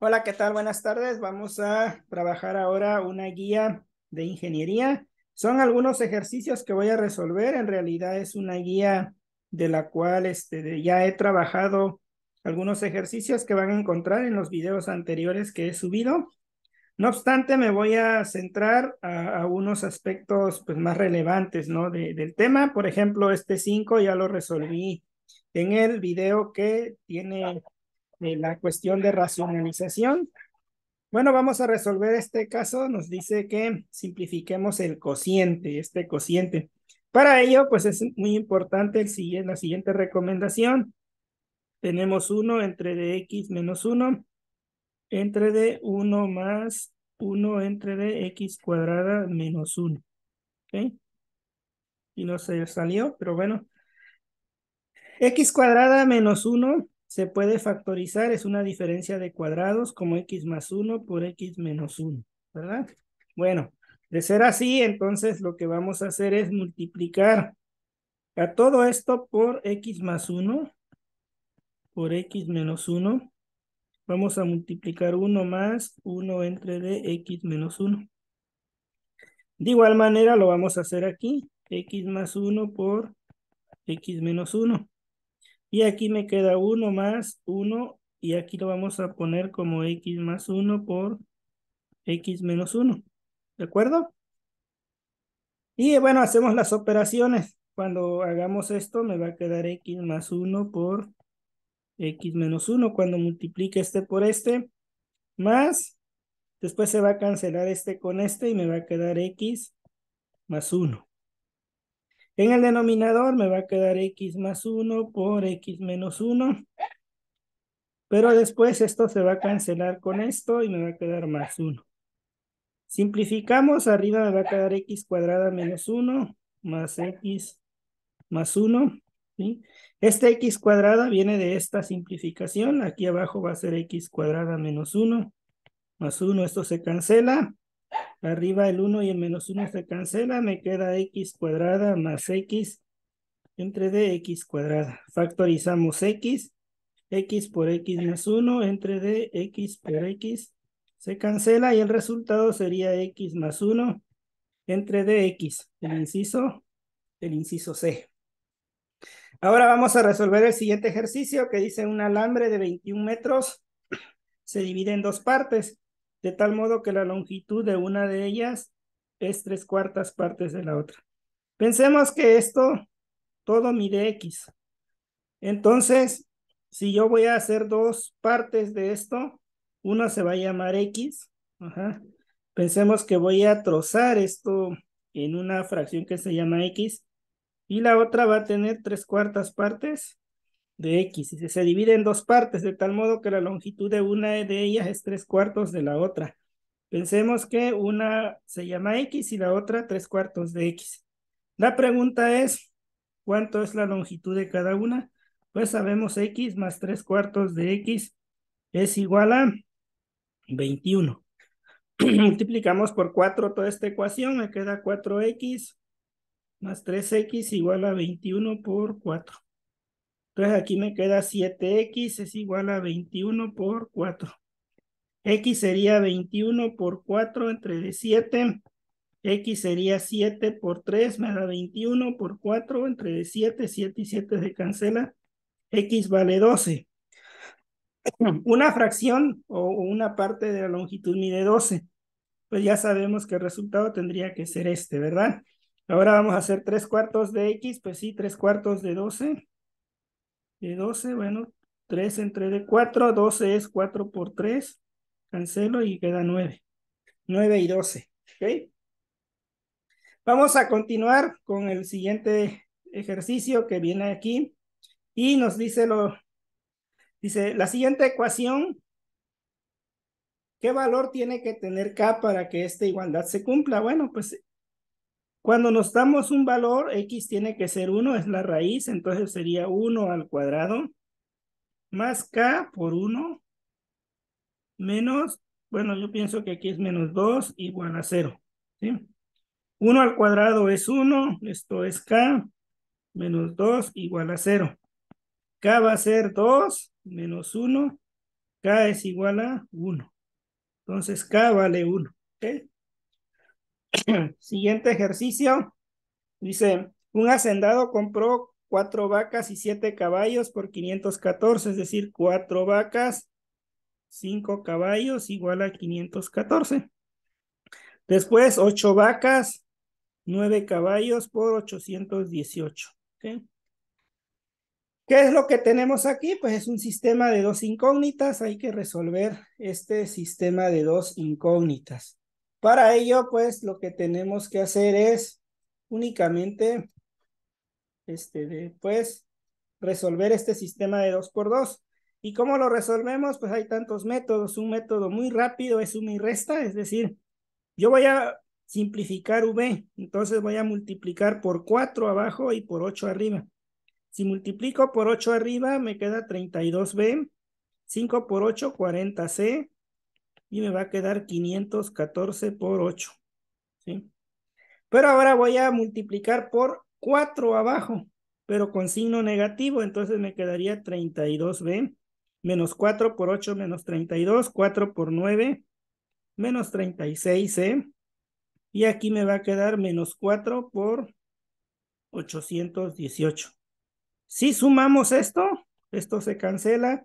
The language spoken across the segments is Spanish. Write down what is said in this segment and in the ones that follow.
Hola, ¿qué tal? Buenas tardes. Vamos a trabajar ahora una guía de ingeniería. Son algunos ejercicios que voy a resolver. En realidad es una guía de la cual este, ya he trabajado algunos ejercicios que van a encontrar en los videos anteriores que he subido. No obstante, me voy a centrar a, unos aspectos pues, más relevantes ¿no? del tema. Por ejemplo, este 5 ya lo resolví en el video que tiene la cuestión de racionalización. Bueno, vamos a resolver este caso. Nos dice que simplifiquemos el cociente, este cociente. Para ello, pues es muy importante la siguiente recomendación. Tenemos 1 entre de x menos 1 entre de 1 más 1 entre de x cuadrada menos 1. ¿Ok? Y no se salió, pero bueno. x cuadrada menos 1 se puede factorizar, es una diferencia de cuadrados como x más 1 por x menos 1, ¿verdad? Bueno, de ser así, entonces lo que vamos a hacer es multiplicar a todo esto por x más 1, por x menos 1. Vamos a multiplicar 1 más 1 entre de x menos 1. De igual manera lo vamos a hacer aquí, x más 1 por x menos 1. Y aquí me queda 1 más 1 y aquí lo vamos a poner como x más 1 por x menos 1. ¿De acuerdo? Y bueno, hacemos las operaciones. Cuando hagamos esto me va a quedar x más 1 por x menos 1. Cuando multiplique este por este, más. Después se va a cancelar este con este y me va a quedar x más 1. En el denominador me va a quedar x más 1 por x menos 1. Pero después esto se va a cancelar con esto y me va a quedar más 1. Simplificamos, arriba me va a quedar x cuadrada menos 1 más x más 1. ¿sí? Este x cuadrada viene de esta simplificación. Aquí abajo va a ser x cuadrada menos 1 más 1. Esto se cancela. Arriba el 1 y el menos 1 se cancela, me queda x cuadrada más x entre dx cuadrada. Factorizamos x, x por x más 1 entre x por x se cancela y el resultado sería x más 1 entre dx, el inciso, el inciso C. Ahora vamos a resolver el siguiente ejercicio que dice un alambre de 21 metros se divide en dos partes de tal modo que la longitud de una de ellas es tres cuartas partes de la otra. Pensemos que esto todo mide X. Entonces, si yo voy a hacer dos partes de esto, una se va a llamar X. Pensemos que voy a trozar esto en una fracción que se llama X y la otra va a tener tres cuartas partes de X. Y se divide en dos partes, de tal modo que la longitud de una de ellas es tres cuartos de la otra. Pensemos que una se llama X y la otra tres cuartos de X. La pregunta es, ¿cuánto es la longitud de cada una? Pues sabemos X más tres cuartos de X es igual a 21. Multiplicamos por 4 toda esta ecuación, me queda 4X más 3X igual a 21 por 4. Entonces aquí me queda 7x es igual a 21 por 4. X sería 21 por 4 entre 7. X sería 7 por 3, me da 21 por 4 entre 7, 7 y 7 se cancela. X vale 12. Una fracción o una parte de la longitud mide 12. Pues ya sabemos que el resultado tendría que ser este, ¿verdad? Ahora vamos a hacer 3 cuartos de X, pues sí, 3 cuartos de 12 y 12, bueno, 3 entre de 4, 12 es 4 por 3. Cancelo y queda 9. 9 y 12. ¿Ok? Vamos a continuar con el siguiente ejercicio que viene aquí. Y nos dice lo... Dice, la siguiente ecuación ¿Qué valor tiene que tener K para que esta igualdad se cumpla? Bueno, pues cuando nos damos un valor, x tiene que ser 1, es la raíz, entonces sería 1 al cuadrado más k por 1 menos, bueno, yo pienso que aquí es menos 2 igual a 0. ¿sí? 1 al cuadrado es 1, esto es k, menos 2 igual a 0. k va a ser 2 menos 1, k es igual a 1. Entonces k vale 1. ok. Siguiente ejercicio. Dice, un hacendado compró cuatro vacas y siete caballos por 514, es decir, cuatro vacas, cinco caballos igual a 514. Después, ocho vacas, nueve caballos por 818. ¿Qué es lo que tenemos aquí? Pues es un sistema de dos incógnitas. Hay que resolver este sistema de dos incógnitas. Para ello, pues lo que tenemos que hacer es únicamente este pues, resolver este sistema de 2x2. ¿Y cómo lo resolvemos? Pues hay tantos métodos. Un método muy rápido es suma y resta, es decir, yo voy a simplificar V, entonces voy a multiplicar por 4 abajo y por 8 arriba. Si multiplico por 8 arriba, me queda 32B, 5 por 8, 40C, y me va a quedar 514 por 8. ¿sí? Pero ahora voy a multiplicar por 4 abajo, pero con signo negativo, entonces me quedaría 32B. Menos 4 por 8 menos 32, 4 por 9 menos 36C. E, y aquí me va a quedar menos 4 por 818. Si sumamos esto, esto se cancela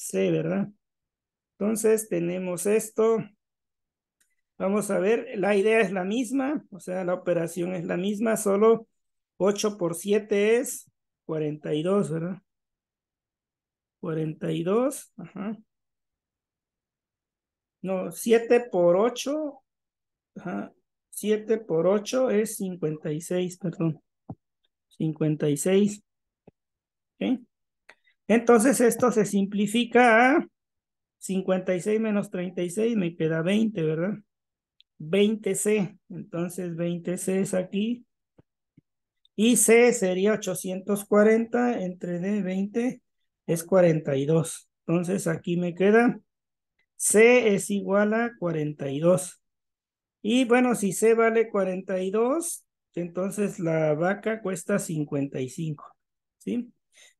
C, ¿verdad? Entonces tenemos esto. Vamos a ver, la idea es la misma, o sea, la operación es la misma, solo 8 por 7 es 42, ¿verdad? 42, ajá. No, 7 por 8, ajá. 7 por 8 es 56, perdón. 56. Entonces esto se simplifica a 56 menos 36, me queda 20, ¿verdad? 20C, entonces 20C es aquí. Y C sería 840 entre D, 20 es 42. Entonces aquí me queda C es igual a 42. Y bueno, si C vale 42, entonces la vaca cuesta 55, ¿sí?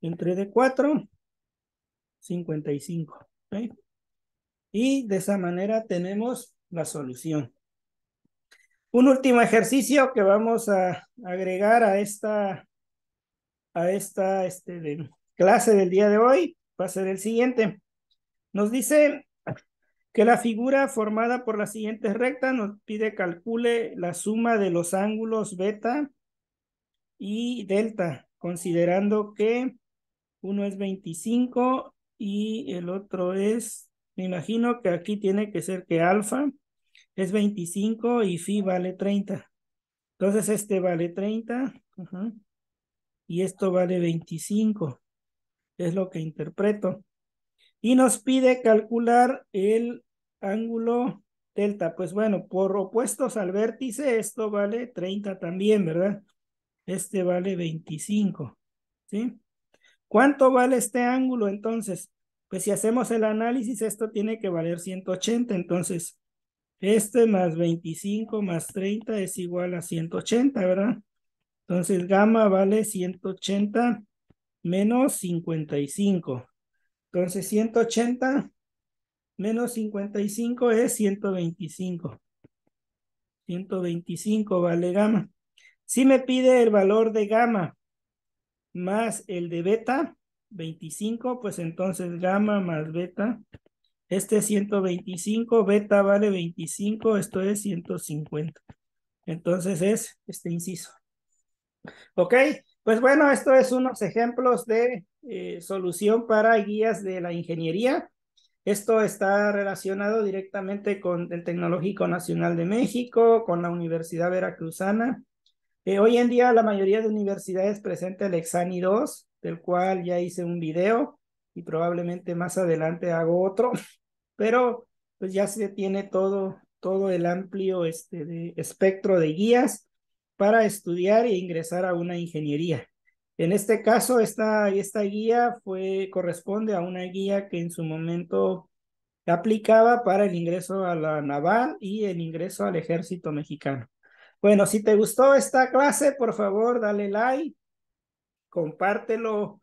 entre de 4, 55. Y de esa manera tenemos la solución. Un último ejercicio que vamos a agregar a esta, a esta este, clase del día de hoy va a ser el siguiente. Nos dice que la figura formada por las siguientes rectas nos pide calcule la suma de los ángulos beta y delta, considerando que uno es 25 y el otro es, me imagino que aquí tiene que ser que alfa es 25 y phi vale 30. Entonces este vale 30 y esto vale 25. Es lo que interpreto. Y nos pide calcular el ángulo delta. Pues bueno, por opuestos al vértice, esto vale 30 también, ¿verdad? Este vale 25, ¿sí? ¿Cuánto vale este ángulo entonces? Pues si hacemos el análisis, esto tiene que valer 180. Entonces, este más 25 más 30 es igual a 180, ¿verdad? Entonces, gamma vale 180 menos 55. Entonces, 180 menos 55 es 125. 125 vale gamma. Si me pide el valor de gamma, más el de beta, 25, pues entonces gamma más beta. Este es 125, beta vale 25, esto es 150. Entonces es este inciso. ¿Ok? Pues bueno, esto es unos ejemplos de eh, solución para guías de la ingeniería. Esto está relacionado directamente con el Tecnológico Nacional de México, con la Universidad Veracruzana, eh, hoy en día la mayoría de universidades presenta el Exani 2, del cual ya hice un video y probablemente más adelante hago otro, pero pues ya se tiene todo, todo el amplio este, de espectro de guías para estudiar e ingresar a una ingeniería. En este caso, esta, esta guía fue, corresponde a una guía que en su momento aplicaba para el ingreso a la naval y el ingreso al ejército mexicano. Bueno, si te gustó esta clase, por favor, dale like, compártelo,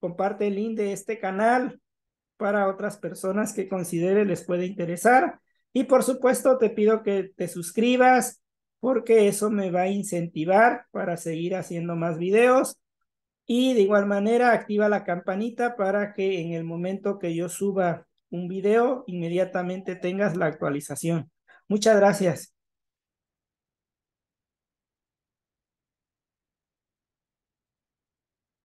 comparte el link de este canal para otras personas que considere les puede interesar. Y por supuesto, te pido que te suscribas porque eso me va a incentivar para seguir haciendo más videos. Y de igual manera, activa la campanita para que en el momento que yo suba un video, inmediatamente tengas la actualización. Muchas gracias.